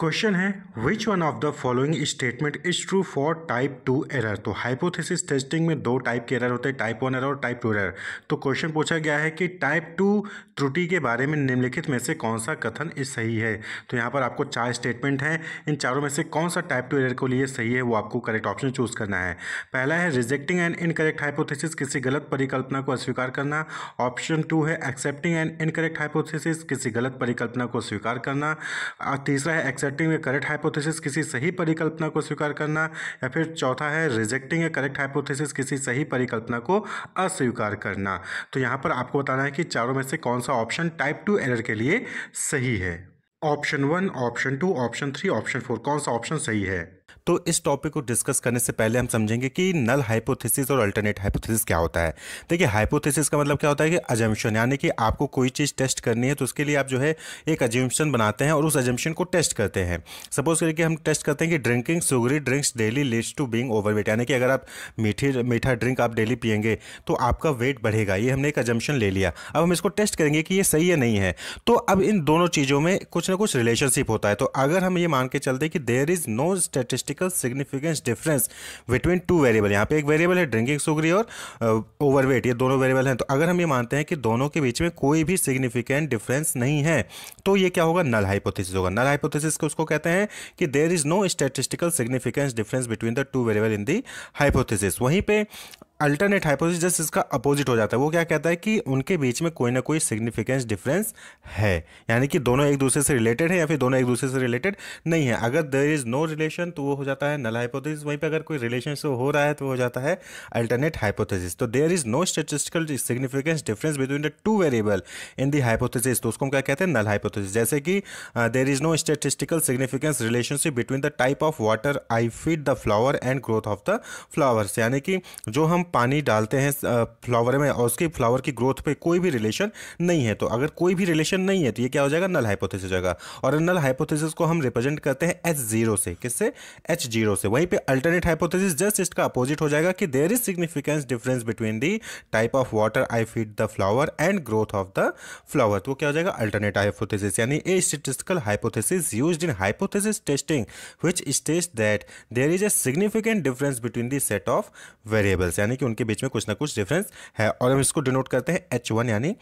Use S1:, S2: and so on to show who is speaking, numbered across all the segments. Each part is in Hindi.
S1: क्वेश्चन है which one of the following statement is true for type two error तो हाइपोथेसिस टेस्टिंग में दो टाइप के एरर होते हैं टाइप वन एरर और टाइप टू एरर तो क्वेश्चन पूछा गया है कि टाइप टू त्रुटि के बारे में निम्नलिखित में से कौन सा कथन इस सही है तो यहाँ पर आपको चार स्टेटमेंट हैं इन चारों में से कौन सा टाइप टू एरर को लिए सही है वो आपको करेक्ट ऑप्शन चूज करना है पहला है रिजेक्टिंग एंड इनकरेक्ट हाइपोथेसिस किसी गलत परिकल्पना को अस्वीकार करना ऑप्शन टू है एक्सेप्टिंग एंड इनकरेक्ट हाइपोथेसिस किसी गलत परिकल्पना को स्वीकार करना तीसरा है accept accepting a correct hypothesis किसी सही परिकल्पना को स्वीकार करना या फिर चौथा है रिजेक्टिंग ए करेक्ट हाइपोथेसिस किसी सही परिकल्पना को अस्वीकार करना तो यहाँ पर आपको बताना है कि चारों में से कौन सा ऑप्शन टाइप टू एरर के लिए सही है option one option two option three option four कौन सा ऑप्शन सही है तो इस टॉपिक को डिस्कस करने से पहले हम समझेंगे कि नल हाइपोथेसिस और अल्टरनेट हाइपोथेसिस क्या होता है देखिए हाइपोथेसिस का मतलब क्या होता है कि अजम्पन यानी कि आपको कोई चीज़ टेस्ट करनी है तो उसके लिए आप जो है एक अजम्पन बनाते हैं और उस अजम्पन को टेस्ट करते हैं सपोज करके हम टेस्ट करते हैं कि drinking sugary drinks daily leads to being overweight यानी कि अगर आप मीठी मीठा ड्रिंक आप डेली पियेंगे तो आपका वेट बढ़ेगा ये हमने एक अजम्पन ले लिया अब हम इसको टेस्ट करेंगे कि ये सही है नहीं है तो अब इन दोनों चीज़ों में कुछ ना कुछ रिलेशनशिप होता है तो अगर हम ये मान के चलते कि there is no statis statistical significance difference between two variable यहाँ पे एक वेरिएबल है ड्रिंकिंग सुगरी और ओवरवेट uh, ये दोनों वेरिएबल हैं तो अगर हम ये मानते हैं कि दोनों के बीच में कोई भी सिग्निफिकेंट डिफरेंस नहीं है तो ये क्या होगा नल हाइपोथेसिस होगा नल हाइपोथेसिस को उसको कहते हैं कि there is no statistical significance difference between the two variable in the hypothesis वहीं पर अल्टरनेट हाइपोथेसिस जस्ट इसका अपोजिट हो जाता है वो क्या कहता है कि उनके बीच में कोई ना कोई सिग्निफिकेंस डिफरेंस है यानी कि दोनों एक दूसरे से रिलेटेड है या फिर दोनों एक दूसरे से रिलेटेड नहीं है अगर देर इज़ नो रिलेशन तो वो हो जाता है नल हाइपोथेसिस वहीं पर अगर कोई रिलेशन से हो रहा है तो वो हो जाता है अल्टरनेट हाइपोथेसिस तो there is no statistical significance difference between the two variable in the hypothesis तो उसको हम क्या कहते हैं नल हाइपोथेसिस जैसे कि there is no statistical significance relationship between the type of water I feed the flower and growth of the flowers यानी कि जो हम पानी डालते हैं फ्लावर में और उसके फ्लावर की ग्रोथ पे कोई भी रिलेशन नहीं है तो अगर कोई भी रिलेशन नहीं है तो ये क्या हो जाएगा नल हाइपोथेसिस हो जाएगा और नल हाइपोथेसिस को हम रिप्रेजेंट करते हैं एच जीरो से किससे एच जीरो से वहीं पे अल्टरनेट हाइपोथेसिस जस्ट इसका अपोजिट हो जाएगा कि there is significance difference between the type of water I feed the flower and growth of the flower तो क्या हो जाएगा अल्टरनेट हाइपोथेसिस यानी a statistical hypothesis use in hypothesis testing which states that there is a significant difference between the set of variables यानी कि उनके बीच में कुछ ना कुछ डिफरेंस है और हम इसको डिनोट करते हैं एच वन यानी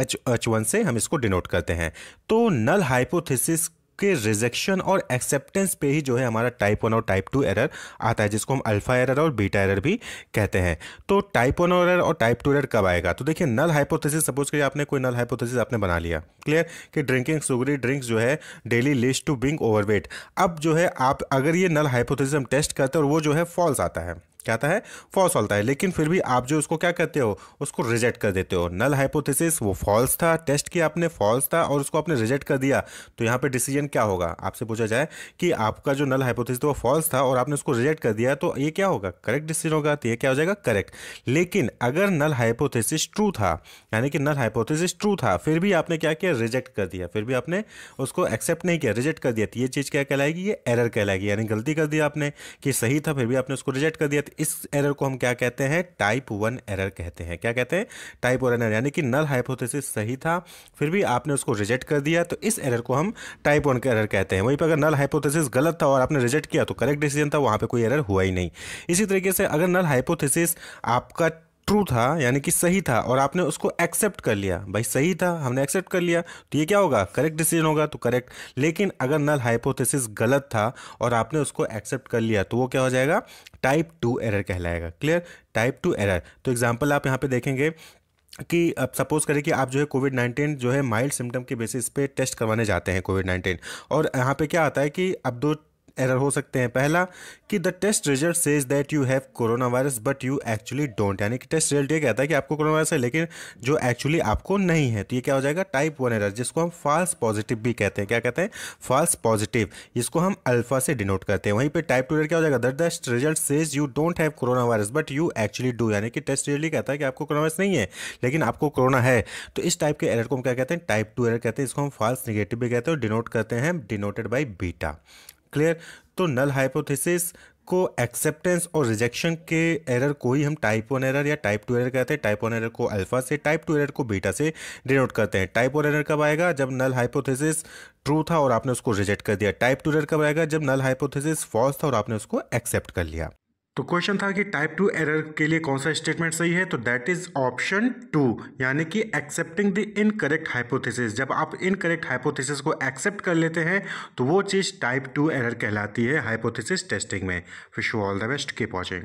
S1: एच एच वन से हम इसको डिनोट करते हैं तो नल हाइपोथेसिस के रिजेक्शन और एक्सेप्टेंस पे ही जो है हमारा टाइप वन और टाइप टू एरर आता है जिसको हम अल्फ़ा एरर और बीटा एरर भी कहते हैं तो टाइप वन एरर और टाइप टू एरर कब आएगा तो देखिए नल हाइपोथेसिस सपोज करिए आपने कोई नल हाइपोथेसिस आपने बना लिया क्लियर कि ड्रिंकिंग सुगरी ड्रिंक्स जो है डेली लिस्ट टू बिंग ओवरवेट अब जो है आप अगर ये नल हाइपोथेसिस हम टेस्ट करते हैं और वो जो है फॉल्स आता है क्या था है फॉल्स होता है लेकिन फिर भी आप जो उसको क्या करते हो उसको रिजेक्ट कर देते हो नल हाइपोथेसिस वो फॉल्स था टेस्ट किया आपने फॉल्स था और उसको आपने रिजेक्ट कर दिया तो यहाँ पे डिसीजन क्या होगा आपसे पूछा जाए कि आपका जो नल हाइपोथेसिस था वो फॉल्स था और आपने उसको रिजेक्ट कर दिया तो ये क्या होगा करेक्ट डिसीजन होगा तो ये क्या हो जाएगा करेक्ट लेकिन अगर नल हाइपोथेसिस ट्रू था यानी कि नल हाइपोथेसिस ट्रू था फिर भी आपने क्या किया रिजेक्ट कर दिया फिर भी आपने उसको एक्सेप्ट नहीं किया रिजेक्ट कर दिया तो ये चीज़ क्या कहलाएगी ये एरर कहलाएगी यानी गलती कर दिया आपने कि सही था फिर भी आपने उसको रिजेक्ट कर दिया तो इस एरर को हम क्या कहते हैं टाइप वन एरर कहते हैं क्या कहते हैं टाइप वन एरर यानी कि नल हाइपोथेसिस सही था फिर भी आपने उसको रिजेक्ट कर दिया तो इस एरर को हम टाइप वन का एरर कहते हैं वहीं पर अगर नल हाइपोथेसिस गलत था और आपने रिजेक्ट किया तो करेक्ट डिसीजन था वहाँ पर कोई एरर हुआ ही नहीं इसी तरीके से अगर नल हाइपोथेसिस आपका ट्रू था यानी कि सही था और आपने उसको एक्सेप्ट कर लिया भाई सही था हमने एक्सेप्ट कर लिया तो ये क्या होगा करेक्ट डिसीजन होगा तो करेक्ट लेकिन अगर नल हाइपोथेसिस गलत था और आपने उसको एक्सेप्ट कर लिया तो वो क्या हो जाएगा टाइप टू एरर कहलाएगा क्लियर टाइप टू एरर तो एग्जाम्पल आप यहाँ पे देखेंगे कि अब सपोज करें कि आप जो है कोविड नाइन्टीन जो है माइल्ड सिम्टम के बेसिस पे टेस्ट करवाने जाते हैं कोविड नाइन्टीन और यहाँ पे क्या आता है कि अब दो एरर हो सकते हैं पहला कि the test result says that you have corona virus but you actually don't यानी कि टेस्ट रिजल्ट ये कहता है कि आपको कोरोना वायरस है लेकिन जो एक्चुअली आपको नहीं है तो ये क्या हो जाएगा टाइप वन एरर जिसको हम फॉल्स पॉजिटिव भी कहते हैं क्या कहते हैं फॉल्स पॉजिटिव जिसको हम अल्फा से डिनोट करते हैं वहीं पर टाइप टू एर क्या हो जाएगा the test result says you don't have corona virus but you actually do यानी कि टेस्ट रिजल्ट ये कहता है कि आपको कोरोना वायरस नहीं है लेकिन आपको कोरोना है तो इस टाइप के एरर को हम क्या कहते हैं टाइप टू एरर कहते हैं इसको हम फॉल्स निगेटिव भी कहते हैं और डिनोट करते हैं डिनोटेड बाई बीटा क्लियर तो नल हाइपोथेसिस को एक्सेप्टेंस और रिजेक्शन के एरर को ही हम टाइप वन एरर या टाइप टू एरर कहते हैं टाइप वन एरर को अल्फा से टाइप टू एरर को बीटा से डिनोट करते हैं टाइप वन एरर कब आएगा जब नल हाइपोथेसिस ट्रू था और आपने उसको रिजेक्ट कर दिया टाइप टू एरर कब आएगा जब नल हाइपोथेसिस फॉल्स था और आपने उसको एक्सेप्ट कर लिया तो क्वेश्चन था कि टाइप टू एरर के लिए कौन सा स्टेटमेंट सही है तो दैट इज ऑप्शन टू यानी कि एक्सेप्टिंग द इनकरेक्ट हाइपोथेसिस जब आप इनकरेक्ट हाइपोथेसिस को एक्सेप्ट कर लेते हैं तो वो चीज़ टाइप टू एरर कहलाती है हाइपोथेसिस टेस्टिंग में wish you all the best keep watching